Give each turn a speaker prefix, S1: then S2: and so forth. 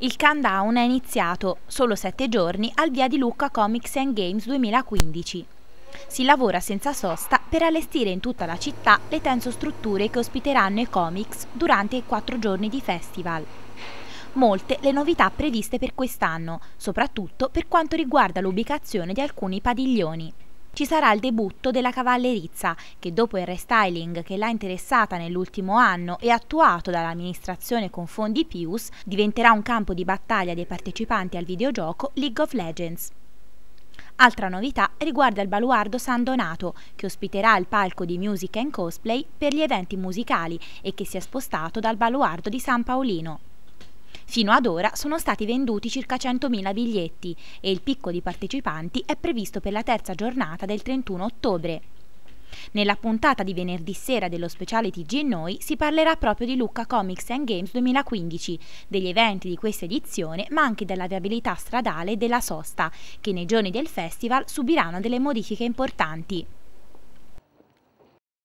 S1: Il countdown è iniziato, solo sette giorni, al via di Lucca Comics and Games 2015. Si lavora senza sosta per allestire in tutta la città le strutture che ospiteranno i comics durante i quattro giorni di festival. Molte le novità previste per quest'anno, soprattutto per quanto riguarda l'ubicazione di alcuni padiglioni ci sarà il debutto della cavallerizza che dopo il restyling che l'ha interessata nell'ultimo anno e attuato dall'amministrazione con fondi Pius diventerà un campo di battaglia dei partecipanti al videogioco League of Legends. Altra novità riguarda il baluardo San Donato, che ospiterà il palco di music and cosplay per gli eventi musicali e che si è spostato dal baluardo di San Paolino. Fino ad ora sono stati venduti circa 100.000 biglietti e il picco di partecipanti è previsto per la terza giornata del 31 ottobre. Nella puntata di venerdì sera dello speciale TG Noi si parlerà proprio di Lucca Comics and Games 2015, degli eventi di questa edizione, ma anche della viabilità stradale e della sosta, che nei giorni del festival subiranno delle modifiche importanti.